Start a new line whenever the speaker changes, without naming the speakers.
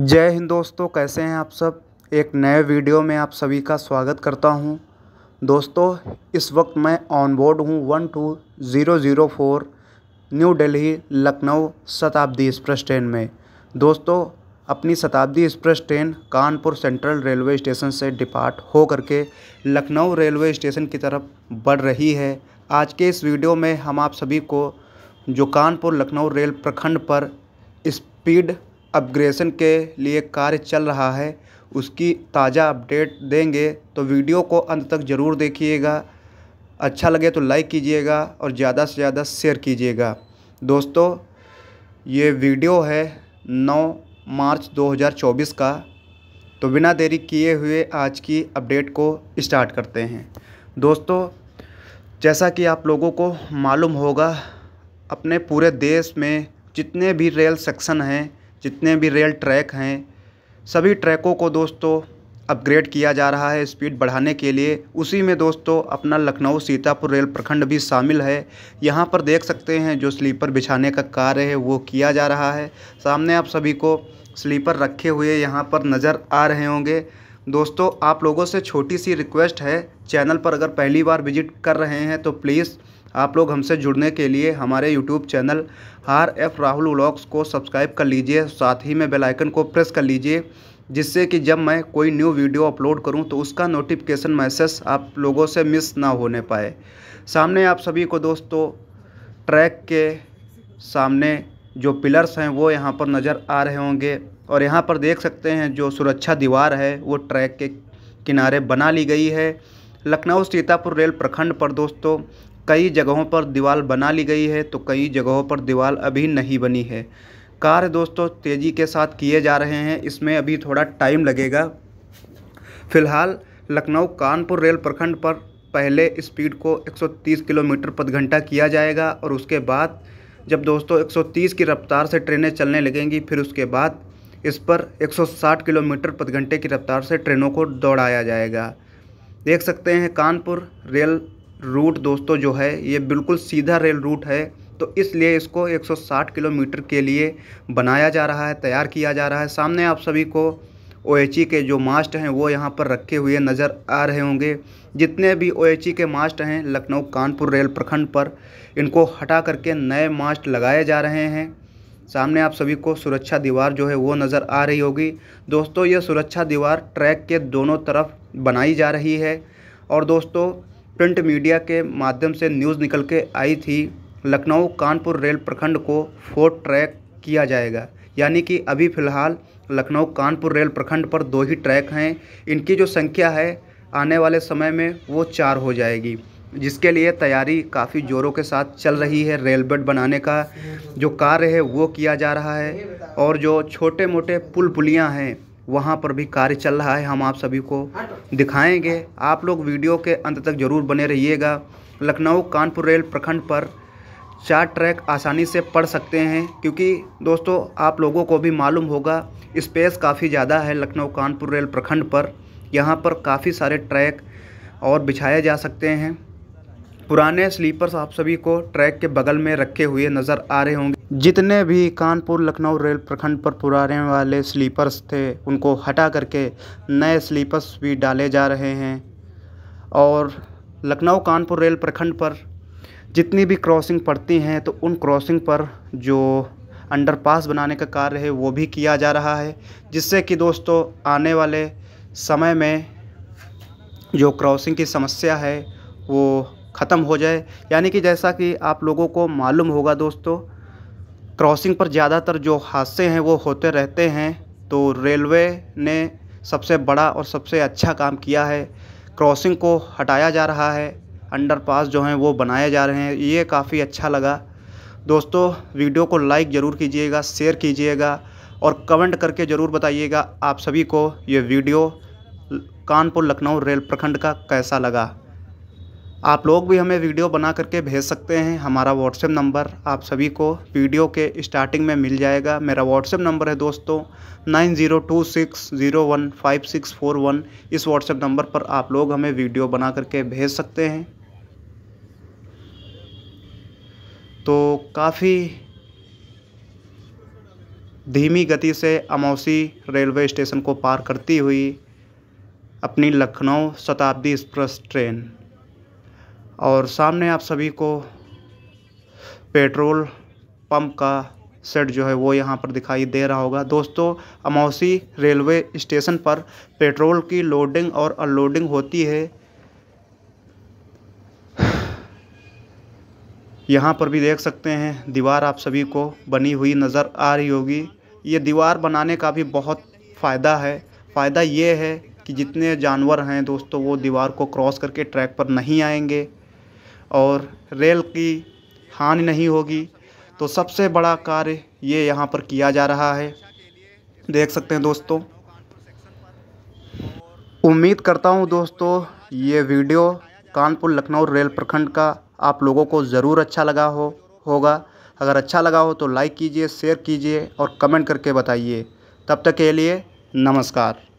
जय हिंद दोस्तों कैसे हैं आप सब एक नए वीडियो में आप सभी का स्वागत करता हूं दोस्तों इस वक्त मैं ऑन बोर्ड हूं one two zero zero four new Delhi Lucknow Shatabdi express train में दोस्तों अपनी Shatabdi express train Kanpur central railway station से डिपार्ट हो करके लखनऊ रेलवे स्टेशन की तरफ बढ़ रही है आज के इस वीडियो में हम आप सभी को जो कानपुर लखनऊ रेल प्रखंड पर स्पीड अपग्रेशन के लिए कार्य चल रहा है उसकी ताज़ा अपडेट देंगे तो वीडियो को अंत तक ज़रूर देखिएगा अच्छा लगे तो लाइक कीजिएगा और ज़्यादा से ज़्यादा शेयर कीजिएगा दोस्तों ये वीडियो है 9 मार्च 2024 का तो बिना देरी किए हुए आज की अपडेट को स्टार्ट करते हैं दोस्तों जैसा कि आप लोगों को मालूम होगा अपने पूरे देश में जितने भी रेल सेक्शन हैं जितने भी रेल ट्रैक हैं सभी ट्रैकों को दोस्तों अपग्रेड किया जा रहा है स्पीड बढ़ाने के लिए उसी में दोस्तों अपना लखनऊ सीतापुर रेल प्रखंड भी शामिल है यहाँ पर देख सकते हैं जो स्लीपर बिछाने का कार्य है वो किया जा रहा है सामने आप सभी को स्लीपर रखे हुए यहाँ पर नज़र आ रहे होंगे दोस्तों आप लोगों से छोटी सी रिक्वेस्ट है चैनल पर अगर पहली बार विजिट कर रहे हैं तो प्लीज़ आप लोग हमसे जुड़ने के लिए हमारे YouTube channel R F Rahul vlogs को सब्सक्राइब कर लीजिए साथ ही में बेल आइकन को प्रेस कर लीजिए जिससे कि जब मैं कोई न्यू वीडियो अपलोड करूं तो उसका नोटिफिकेशन मैसेज आप लोगों से मिस ना होने पाए सामने आप सभी को दोस्तों ट्रैक के सामने जो पिलर्स हैं वो यहाँ पर नज़र आ रहे होंगे और यहाँ पर देख सकते हैं जो सुरक्षा दीवार है वो ट्रैक के किनारे बना ली गई है लखनऊ सीतापुर रेल प्रखंड पर दोस्तों कई जगहों पर दीवार बना ली गई है तो कई जगहों पर दीवार अभी नहीं बनी है कार्य दोस्तों तेज़ी के साथ किए जा रहे हैं इसमें अभी थोड़ा टाइम लगेगा फिलहाल लखनऊ कानपुर रेल प्रखंड पर पहले स्पीड को 130 किलोमीटर प्रति घंटा किया जाएगा और उसके बाद जब दोस्तों 130 की रफ्तार से ट्रेनें चलने लगेंगी फिर उसके बाद इस पर 160 किलोमीटर प्रति घंटे की रफ्तार से ट्रेनों को दौड़ाया जाएगा देख सकते हैं कानपुर रेल रूट दोस्तों जो है ये बिल्कुल सीधा रेल रूट है तो इसलिए इसको 160 किलोमीटर के लिए बनाया जा रहा है तैयार किया जा रहा है सामने आप सभी को ओ के जो मास्ट हैं वो यहाँ पर रखे हुए नज़र आ रहे होंगे जितने भी ओ के मास्ट हैं लखनऊ कानपुर रेल प्रखंड पर इनको हटा करके नए मास्ट लगाए जा रहे हैं सामने आप सभी को सुरक्षा दीवार जो है वो नज़र आ रही होगी दोस्तों ये सुरक्षा दीवार ट्रैक के दोनों तरफ बनाई जा रही है और दोस्तों प्रिंट मीडिया के माध्यम से न्यूज़ निकल के आई थी लखनऊ कानपुर रेल प्रखंड को फोर ट्रैक किया जाएगा यानी कि अभी फ़िलहाल लखनऊ कानपुर रेल प्रखंड पर दो ही ट्रैक हैं इनकी जो संख्या है आने वाले समय में वो चार हो जाएगी जिसके लिए तैयारी काफ़ी ज़ोरों के साथ चल रही है रेल बेड बनाने का जो कार्य है वो किया जा रहा है और जो छोटे मोटे पुल पुलियाँ हैं वहाँ पर भी कार्य चल रहा है हम आप सभी को दिखाएंगे आप लोग वीडियो के अंत तक ज़रूर बने रहिएगा लखनऊ कानपुर रेल प्रखंड पर चार ट्रैक आसानी से पढ़ सकते हैं क्योंकि दोस्तों आप लोगों को भी मालूम होगा स्पेस काफ़ी ज़्यादा है लखनऊ कानपुर रेल प्रखंड पर यहाँ पर काफ़ी सारे ट्रैक और बिछाए जा सकते हैं पुराने स्लीपर्स आप सभी को ट्रैक के बगल में रखे हुए नज़र आ रहे होंगे जितने भी कानपुर लखनऊ रेल प्रखंड पर पुराने वाले स्लीपर्स थे उनको हटा करके नए स्लीपर्स भी डाले जा रहे हैं और लखनऊ कानपुर रेल प्रखंड पर जितनी भी क्रॉसिंग पड़ती हैं तो उन क्रॉसिंग पर जो अंडरपास बनाने का कार्य है वो भी किया जा रहा है जिससे कि दोस्तों आने वाले समय में जो क्रॉसिंग की समस्या है वो ख़त्म हो जाए यानी कि जैसा कि आप लोगों को मालूम होगा दोस्तों क्रॉसिंग पर ज़्यादातर जो हादसे हैं वो होते रहते हैं तो रेलवे ने सबसे बड़ा और सबसे अच्छा काम किया है क्रॉसिंग को हटाया जा रहा है अंडरपास जो हैं वो बनाए जा रहे हैं ये काफ़ी अच्छा लगा दोस्तों वीडियो को लाइक ज़रूर कीजिएगा शेयर कीजिएगा और कमेंट करके ज़रूर बताइएगा आप सभी को ये वीडियो कानपुर लखनऊ रेल प्रखंड का कैसा लगा आप लोग भी हमें वीडियो बना करके भेज सकते हैं हमारा व्हाट्सएप नंबर आप सभी को वीडियो के स्टार्टिंग में मिल जाएगा मेरा व्हाट्सएप नंबर है दोस्तों nine zero two six zero one five six four one इस व्हाट्सएप नंबर पर आप लोग हमें वीडियो बना करके भेज सकते हैं तो काफ़ी धीमी गति से अमौसी रेलवे स्टेशन को पार करती हुई अपनी लखनऊ शताब्दी एक्सप्रेस ट्रेन और सामने आप सभी को पेट्रोल पंप का सेट जो है वो यहाँ पर दिखाई दे रहा होगा दोस्तों अमौसी रेलवे स्टेशन पर पेट्रोल की लोडिंग और अनलोडिंग होती है यहाँ पर भी देख सकते हैं दीवार आप सभी को बनी हुई नज़र आ रही होगी ये दीवार बनाने का भी बहुत फ़ायदा है फ़ायदा ये है कि जितने जानवर हैं दोस्तों वो दीवार को क्रॉस करके ट्रैक पर नहीं आएंगे और रेल की हानि नहीं होगी तो सबसे बड़ा कार्य ये यहाँ पर किया जा रहा है देख सकते हैं दोस्तों उम्मीद करता हूँ दोस्तों ये वीडियो कानपुर लखनऊ रेल प्रखंड का आप लोगों को ज़रूर अच्छा लगा हो होगा अगर अच्छा लगा हो तो लाइक कीजिए शेयर कीजिए और कमेंट करके बताइए तब तक के लिए नमस्कार